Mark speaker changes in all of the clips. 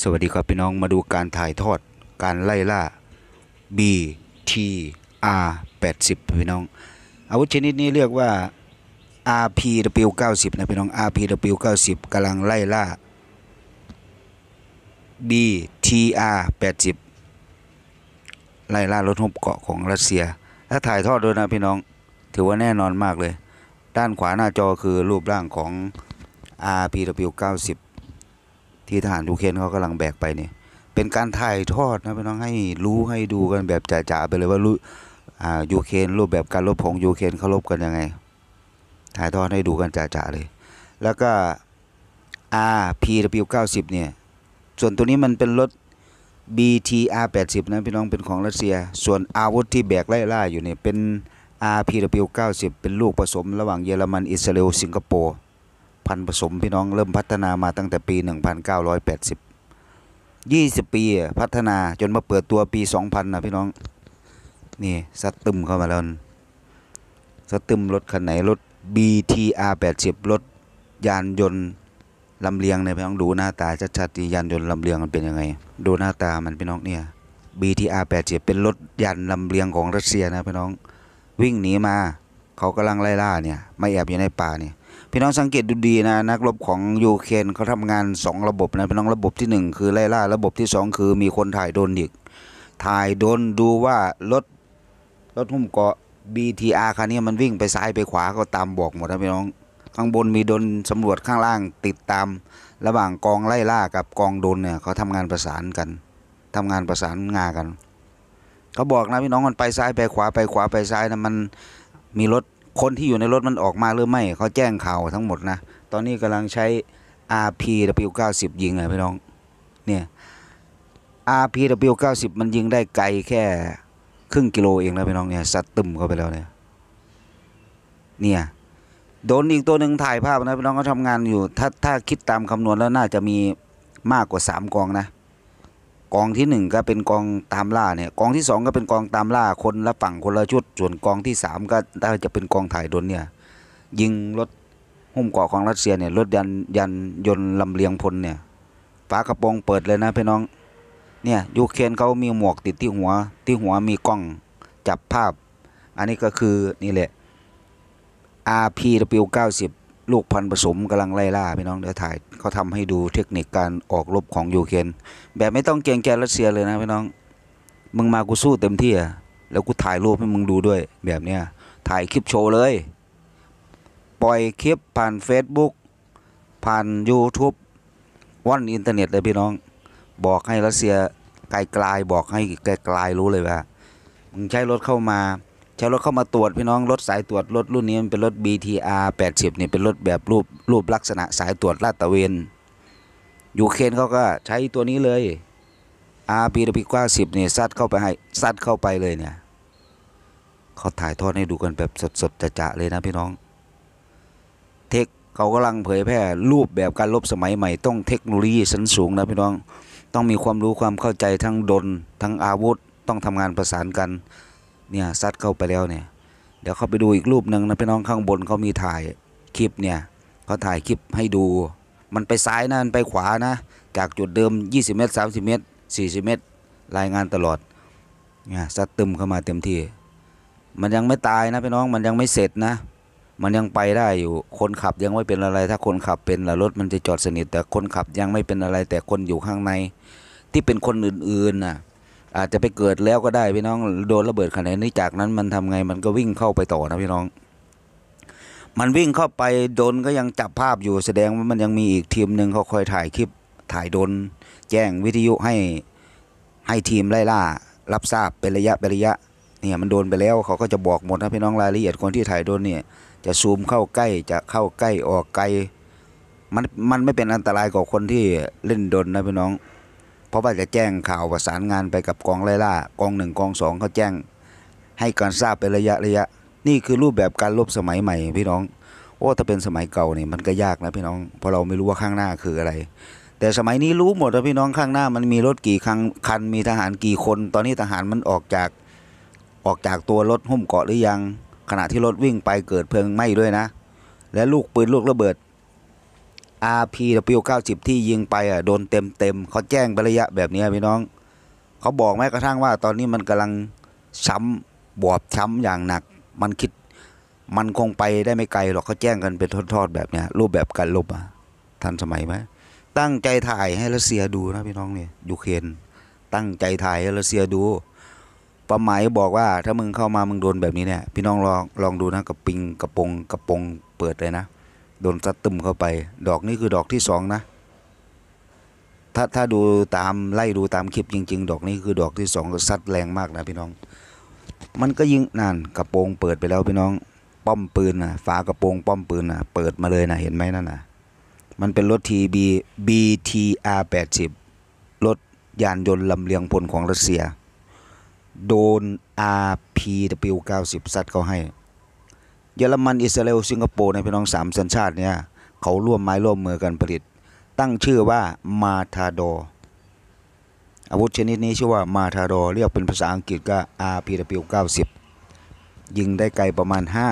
Speaker 1: สวัสดีครับพี่น้องมาดูการถ่ายทอดการไล่ล่า BTR 80 พี่น้อง อาวุธชนิดนี้เรียกว่า RPW 90นะพี่น้อง RPW 90กำลังไล่ล่า BTR 80 ไล่ล่ารถุบเกาะของรัสเซียถ้าถ่ายทอดด้วยนะพี่น้องถือว่าแน่นอนมากเลย ด้านขวาหน้าจอคือรูปร่างของ RPW 90ที่ทหารยูเครนเขากำลังแบกไปเนี่ยเป็นการถ่ายทอดนะพี่น้องให้รู้ให้ดูกันแบบจ่าๆไปเลยว่ารู้ยูเครนรูปแบบการรบของยูเครนเขารบกันยังไง ถ่ายทอดให้ดูกันจ่าๆเลย แล้วก็ RPW90 เนี่ยส่วนตัวนี้มันเป็นรถ BTR80 นะพี่น้องเป็นของรัสเซีย ส่วนอาวุธที่แบกไล่ล่าอยู่เนี่ยเป็น RPW90 เป็นลูกผสมระหว่างเยอรมัน อิสราเอลสิงคโปร์พันผสมพี่น้องเริ่มพัฒนามาตั้งแต่ปี 1980 20 ปีพัฒนาจนมาเปิดตัวปี 2000นะพี่น้องนี่สัตตึมเข้ามาแล้วสัตตึมรถคันไหนรถ BTR 80รถยานยนต์ลำเลียงเนี่ยพี่น้องดูหน้าตาชัดๆดียานยนต์ลำเลียงมันเป็นยังไงดูหน้าตามันพี่น้องเนี่ย BTR 80เป็นรถยานลำเลียงของรัสเซียนะพี่น้องวิ่งหนีมาเขากำลังไล่ล่าเนี่ยไม่แอบอยู่ในป่าเนี่ยพี่น้องสังเกตดูดีนะนักรบของยูเครนเขาทำงาน 2 ระบบนะพี่น้องระบบที่ 1 คือไล่ล่าระบบที่ 2 คือมีคนถ่ายโดนอีกถ่ายโดนดูว่ารถรถหุ้มเกาะ BTR คันนี้มันวิ่งไปซ้ายไปขวาก็ ตามบอกหมดนะพี่น้องข้างบนมีโดนสำรวจข้างล่างติดตามระหว่างกองไล่ล่ากับกองโดนเนี่ยเขาทำงานประสานกันทำงานประสานงานกันเขาบอกนะพี่น้องมันไปซ้ายไปขวาไปขวาไปซ้ายนะมันมีรถคนที่อยู่ในรถมันออกมาหรือไม่เขาแจ้งข่าวทั้งหมดนะ ตอนนี้กำลังใช้ RPW90 ยิงไงพี่น้องเนี่ย RPW90 มันยิงได้ไกลแค่ครึ่งกิโลเองนะพี่น้องเนี่ยสัตว์ตึมเข้าไปแล้วเนี่ยเนี่ย โดนอีกตัวหนึ่งถ่ายภาพนะพี่น้องเขาทำงานอยู่ ถ้าถ้าคิดตามคำนวณแล้วน่าจะมีมากกว่า 3 กองนะกองที่1ก็เป็นกองตามล่าเนี่ยกองที่2 ก็เป็นกองตามล่าคนละฝั่งคนละชุด ส่วนกองที่3ก็น่าจะเป็นกองถ่ายดนเนี่ยยิงรถหุ้มเกาะของรัสเซียเนี่ยรถยันยันยนต์ลำเลียงพลเนี่ยฝากระโปรงเปิดเลยนะพี่น้องเนี่ยยูเครนเขามีหมวกติดที่หัวที่หัวมีกล้องจับภาพ อันนี้ก็คือนี่แหละ RPW 90ลูกพันธุ์ผสมกำลังไล่ล่าพี่น้องเดี๋ยวถ่ายเขาทำาให้ดูเทคนิคการออกรบของยูเครนแบบไม่ต้องเกรงแกรัสเซียเลยนะพี่น้องมึงมากูสู้เต็มที่อะแล้วกูถ่ายรูปให้มึงดูด้วย แบบเนี้ยถ่ายคลิปโชว์เลย ปล่อยคลิปผ่าน Facebook ผ่าน YouTube ว่อนอินเทอร์เน็ต เลยพี่น้องบอกให้รัสเซียไกลๆบอกให้ไกลๆรู้เลยว่ามึงใช้รถเข้ามาชาวรถเข้ามาตรวจพี่น้องรถสายตรวจรถรุ่นนี้มันเป็นรถ BTR 80เนี่ยเป็นรถแบบรูปรูปลักษณะสายตรวจลาดตระเวนยูเคนเขาก็ใช้ตัวนี้เลยอาปีรพิกว่าสิบเนี่ยซัดเข้าไปให้ซัดเข้าไปเลยเนี่ยเขาถ่ายทอดให้ดูกันแบบสดๆจะๆเลยนะพี่น้องเทคเขากำลังเผยแพร่ รูปแบบการลบสมัยใหม่ ต้องเทคโนโลยีชั้นสูงนะพี่น้องต้องมีความรู้ความเข้าใจทั้งดนทั้งอาวุธต้องทำงานประสานกันเนี่ยซัดเข้าไปแล้วเนี่ยเดี๋ยวเข้าไปดูอีกรูปหนึ่งนะพี่น้องข้างบนเขามีถ่ายคลิปเนี่ยเขาถ่ายคลิปให้ดู มันไปซ้ายนะมันไปขวานะ จากจุดเดิม 20 เมตร30เมตร40เมตร รายงานตลอดเนี่ยซัดตึมเข้ามาเต็มที่มันยังไม่ตายนะพี่น้องมันยังไม่เสร็จนะ มันยังไปได้อยู่คนขับยังไม่เป็นอะไร ถ้าคนขับเป็นละรถมันจะจอดสนิท แต่คนขับยังไม่เป็นอะไรแต่คนอยู่ข้างใน ที่เป็นคนอื่นๆน่ะอาจจะไปเกิดแล้วก็ได้พี่น้องโดนระเบิดขนาดนี้จากนั้นมันทำไงมันก็วิ่งเข้าไปต่อนะพี่น้อง มันวิ่งเข้าไปโดนก็ยังจับภาพอยู่แสดงว่ามันยังมีอีกทีมหนึ่งเขาคอยถ่ายคลิปถ่ายโดน แจ้งวิทยุให้ให้ทีมไล่ล่ารับทราบเป็นระยะเป็นระยะเนี่ยมันโดนไปแล้วเขาก็จะบอกหมดนะพี่น้องรายละเอียดคนที่ถ่ายโดนเนี่ยจะซูมเข้าใกล้จะเข้าใกล้ออกไกลมันมันไม่เป็นอันตรายกับคนที่เล่นโดนนะพี่น้องเพราะว่าจะแจ้งข่าวประสานงานไปกับกองไล่ล่ากองหนึ่งกองสองเขาแจ้ง ให้การทราบเป็นระยะระยะ นี่คือรูปแบบการลบสมัยใหม่ พี่น้องโอ้ถ้าเป็นสมัยเก่าเนี่ยมันก็ยากนะพี่น้องเพราะเราไม่รู้ว่าข้างหน้าคืออะไร แต่สมัยนี้รู้หมดแล้วพี่น้องข้างหน้า มันมีรถกี่คันคันมีทหารกี่คน ตอนนี้ทหารมันออกจากออกจากตัวรถหุ้มเกาะหรือยัง ขณะที่รถวิ่งไปเกิดเพลิงไหม้ด้วยนะ และลูกปืนลูกระเบิด r p สิบที่ยิงไปอ่ะโดนเต็มเต็มเขาแจ้งระยะแบบนี้พี่น้องเขาบอกแม้กระทั่งว่า ตอนนี้มันกำลังช้ำบอบช้ำอย่างหนัก มันคิดมันคงไปได้ไม่ไกลหรอกเขาแจ้งกันเป็นทอดๆแบบเนี้ย รูปแบบการลบอ่ะทันสมัยไหมตั้งใจถ่ายให้รัสเซียดูนะพี่น้องเนี่ยยูเครนตั้งใจถ่ายให้รัสเซียดูประหมายบอกว่า ถ้ามึงเข้ามามึงโดนแบบนี้เนี่ยพี่น้องลองลองดูนะกระปิงกระปงกระปงเปิดเลยนะโดนซัดตึมเข้าไป ดอกนี้คือดอกที่สองนะ ถ้าถ้าดูตามไล่ดูตามคลิปจริงๆ ดอกนี้คือดอกที่สองซัดแรงมากนะพี่น้อง มันก็ยิงนานกระโปรงเปิดไปแล้วพี่น้อง ป้อมปืนนะฝากระโปรงป้อมปืนนะเปิดมาเลยนะเห็นไหมนั่นนะมันเป็นรถทีบีบีทีอาร์แปดสิบรถยานยนต์ลำเลียงพลของรัสเซีย โดนอ้าสิบซัดเขาให้เยอรมัน อิสราเอลสิงคโปร์ในพี่น้องสามสัญชาติเนี่ยเขาร่วมไม้ร่วมมือกันผลิต ตั้งชื่อว่ามาทาโดอาวุธชนิดนี้ชื่อว่ามาทาโดเรียกเป็นภาษาอังกฤษก็ r p สิบยิงได้ไกลประมาณห้า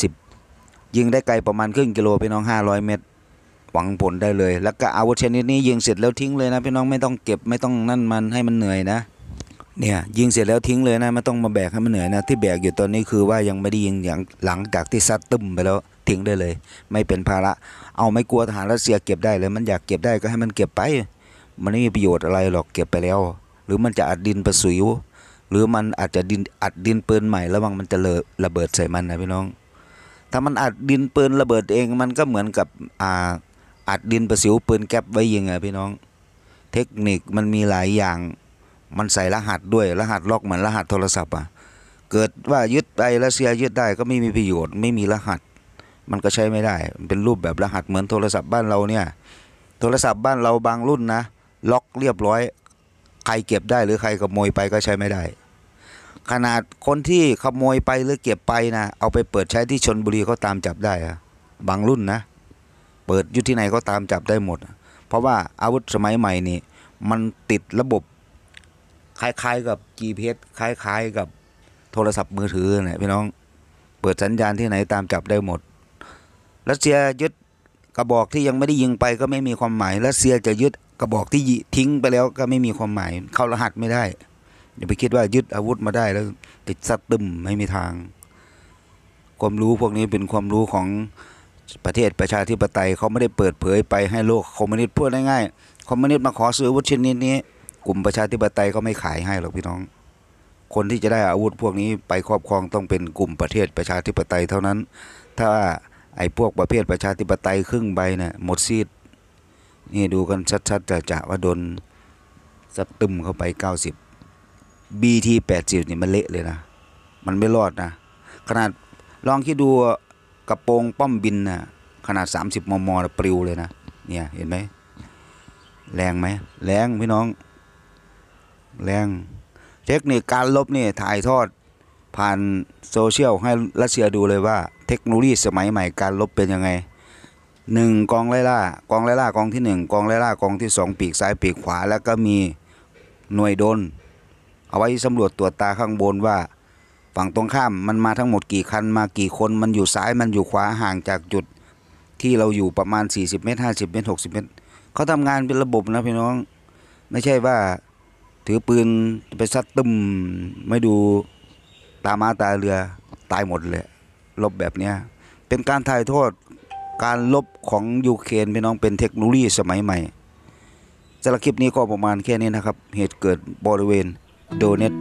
Speaker 1: สิบยิงได้ไกลประมาณครึ่งกิโล พี่น้องห้าร้อยเมตร หวังผลได้เลย แล้วก็อาวุธชนิดนี้ยิงเสร็จแล้วทิ้งเลยนะพี่น้องไม่ต้องเก็บไม่ต้องนั่นมันให้มันเหนื่อยนะเนี่ยยิงเสร็จแล้วทิ้งเลยนะไม่ต้องมาแบกให้มันเหนื่อยนะที่แบกอยู่ตอนนี้คือว่ายังไม่ได้ยิงอย่างหลังจากที่ซัดตึมไปแล้วทิ้งได้เลย ไม่เป็นภาระเอาไม่กลัวทหารรัสเซียเก็บได้เลย มันอยากเก็บได้ก็ให้มันเก็บไป มันไม่มีประโยชน์อะไรหรอกเก็บไปแล้ว หรือมันจะอัดดินประสิว หรือมันอาจจะดินอัดดินปืนใหม่ระวังมันจะเลระเบิดใส่มันนะพี่น้อง ถ้ามันอัดดินปืนระเบิดเองมันก็เหมือนกับอ่าอัดดินประสิวปืนแก๊ปไว้ยิงอะพี่น้อง เทคนิคมันมีหลายอย่างมันใส่รหัสด้วยรหัสล็อกเหมือนรหัสโทรศัพท์อ่ะ เกิดว่ายึดไปรัสเซียยึดได้ก็ไม่มีประโยชน์ไม่มีรหัส มันก็ใช้ไม่ได้เป็นรูปแบบรหัสเหมือนโทรศัพท์บ้านเราเนี่ย โทรศัพท์บ้านเราบางรุ่นนะ ล็อกเรียบร้อย ใครเก็บได้หรือใครขโมยไปก็ใช้ไม่ได้ ขนาดคนที่ขโมยไปหรือเก็บไปนะเอาไปเปิดใช้ที่ชนบุรีเขาตามจับได้อะบางรุ่นนะ เปิดอยู่ที่ไหนก็ตามจับได้หมดเพราะว่าอาวุธสมัยใหม่นี่มันติดระบบคล้ายๆ กับ GPS คล้าย ๆ กับโทรศัพท์มือถือเนี่ยพี่น้องเปิดสัญญาณที่ไหนตามจับได้หมด รัสเซียยึดกระบอกที่ยังไม่ได้ยิงไปก็ไม่มีความหมายรัสเซียจะยึดกระบอกที่ทิ้งไปแล้วก็ไม่มีความหมายเข้ารหัสไม่ได้ อย่าไปคิดว่ายึดอาวุธมาได้แล้ว ติดซัดตึมไม่มีทาง ความรู้พวกนี้เป็นความรู้ของประเทศประชาธิปไตยเขาไม่ได้เปิดเผยไปให้โลกคอมมิวนิสต์พูดง่ายๆคอมมิวนิสต์มาขอซื้ออาวุธชิ้นนี้กลุ่มประชาธิปไตยก็ไม่ขายให้หรอกพี่น้อง คนที่จะได้อาวุธพวกนี้ ไปครอบครองต้องเป็นกลุ่มประเทศประชาธิปไตยเท่านั้น ถ้าไอ้พวกประเภทประชาธิปไตยครึ่งใบเนะี่ยหมดซีดนี่ดูกันชัด ๆจะจะว่าโดนสตึมเข้าไป90 BT 80นี่มันเละเลยนะ มันไม่รอดนะ ขนาดลองคิดดูกระโปรงป้อมบินนะขนาด30มมปลิวเลยนะ เนี่ยเห็นไหมแรงไหมแรงพี่น้องแรง เทคนิคการลบนี่ถ่ายทอดผ่านโซเชียลให้รัสเซียดูเลยว่า เทคโนโลยีสมัยใหม่การลบเป็นยังไงหนึ่งกองไล่ล่ากองไล่ล่ากองที่หนึ่งกองไล่ล่ากองที่สองปีกซ้ายปีกขวา แล้วก็มีหน่วยโดนเอาไว้สำรวจตรวจตาข้างบนว่า ฝั่งตรงข้ามมันมาทั้งหมดกี่คันมากี่คนมันอยู่ซ้ายมันอยู่ขวาห่างจากจุดที่เราอยู่ประมาณ40เมตร50เมตร60เมตร เขาทำงานเป็นระบบนะพี่น้องไม่ใช่ว่าถือ ปืนไปซัด ตึมไม่ดูตา มา ตาเรือตายหมด เลย ลบแบบเนี้ยเป็นการถ่ายทอดการลบของ ยูเครนพี่น้องเป็นเทคโนโลยีสมัยใหม่สารคลิป นี้ก็ประมาณ แค่ นี้ นะครับ เหตุเกิดบริเวณโดเนต